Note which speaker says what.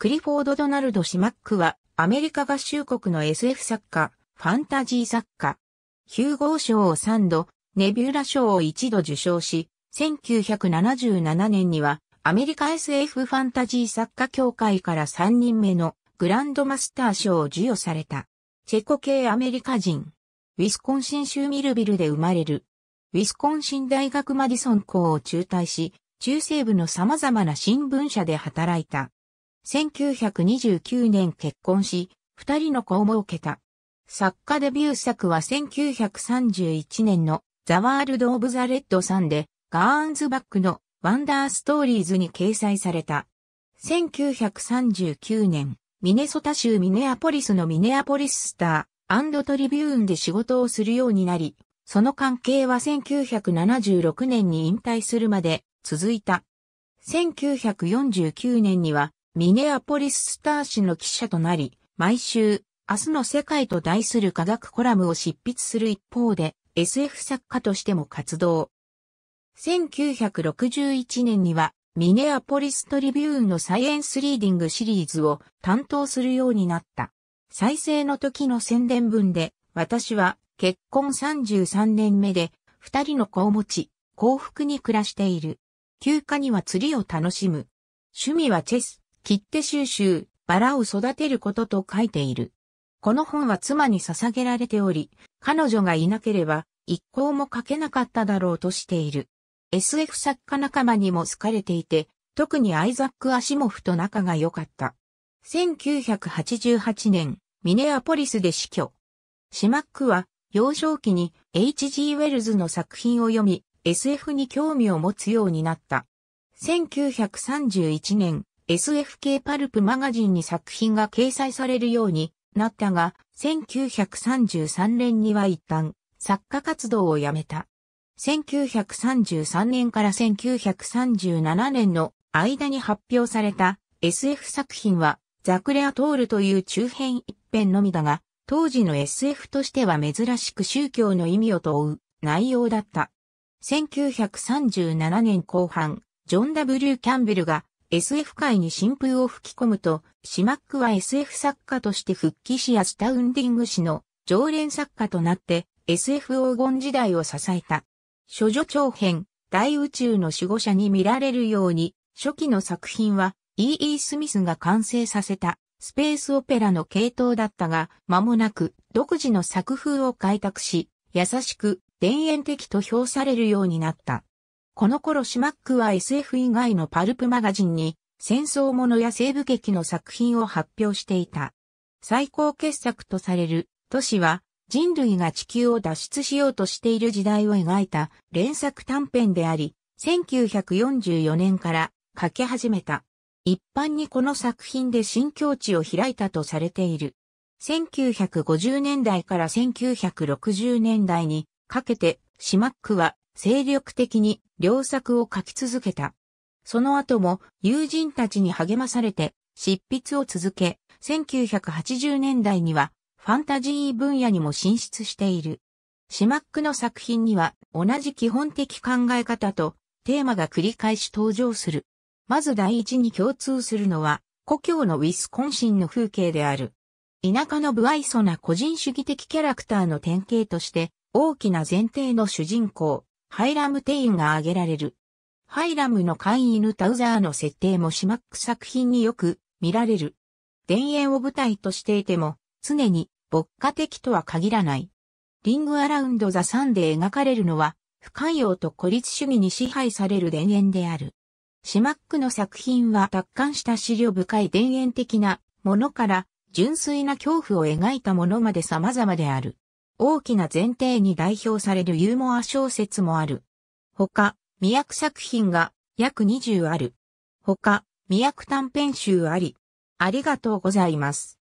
Speaker 1: クリフォード・ドナルド・シマックは、アメリカ合衆国の SF 作家、ファンタジー作家。ヒューゴー賞を3度、ネビューラ賞を1度受賞し、1977年には、アメリカ SF ファンタジー作家協会から3人目のグランドマスター賞を授与された。チェコ系アメリカ人。ウィスコンシン州ミルビルで生まれる。ウィスコンシン大学マディソン校を中退し、中西部の様々な新聞社で働いた。1929年結婚し、二人の子を設けた。作家デビュー作は1931年のザ・ワールド・オブ・ザ・レッドさんで、ガーンズ・バックのワンダーストーリーズに掲載された。1939年、ミネソタ州ミネアポリスのミネアポリススタートリビューンで仕事をするようになり、その関係は1976年に引退するまで続いた。1949年にはミネアポリススター氏の記者となり、毎週、明日の世界と題する科学コラムを執筆する一方で、SF 作家としても活動。1961年には、ミネアポリストリビューンのサイエンスリーディングシリーズを担当するようになった。再生の時の宣伝文で、私は結婚33年目で、二人の子を持ち、幸福に暮らしている。休暇には釣りを楽しむ。趣味はチェス。切手収集、バラを育てることと書いている。この本は妻に捧げられており、彼女がいなければ一行も書けなかっただろうとしている。SF 作家仲間にも好かれていて、特にアイザック・アシモフと仲が良かった。1988年、ミネアポリスで死去。シマックは幼少期に H.G. ウェルズの作品を読み、SF に興味を持つようになった。1931年、SFK パルプマガジンに作品が掲載されるようになったが、1933年には一旦作家活動をやめた。1933年から1937年の間に発表された SF 作品はザクレアトールという中編一編のみだが、当時の SF としては珍しく宗教の意味を問う内容だった。1937年後半、ジョン・ W・ キャンベルが SF 界に新風を吹き込むと、シマックは SF 作家として復帰しアスタウンディング氏の常連作家となって SF 黄金時代を支えた。諸女長編、大宇宙の守護者に見られるように、初期の作品は E.E. E. スミスが完成させたスペースオペラの系統だったが、間もなく独自の作風を開拓し、優しく、田園的と評されるようになった。この頃シマックは SF 以外のパルプマガジンに戦争ものや西部劇の作品を発表していた。最高傑作とされる都市は人類が地球を脱出しようとしている時代を描いた連作短編であり、1944年から書き始めた。一般にこの作品で新境地を開いたとされている。1950年代から1960年代にかけてシマックは精力的に良作を書き続けた。その後も友人たちに励まされて執筆を続け、1980年代にはファンタジー分野にも進出している。シマックの作品には同じ基本的考え方とテーマが繰り返し登場する。まず第一に共通するのは故郷のウィスコンシンの風景である。田舎の不愛想な個人主義的キャラクターの典型として大きな前提の主人公、ハイラム・テインが挙げられる。ハイラムの飼い犬タウザーの設定もシマック作品によく見られる。田園を舞台としていても、常に牧歌的とは限らない。リングアラウンドザサンで描かれるのは、不寛容と孤立主義に支配される田園である。シマックの作品は達観した資料深い田園的なものから、純粋な恐怖を描いたものまで様々である。大きな前提に代表されるユーモア小説もある。他、未訳作品が約20ある。他、未訳短編集あり。ありがとうございます。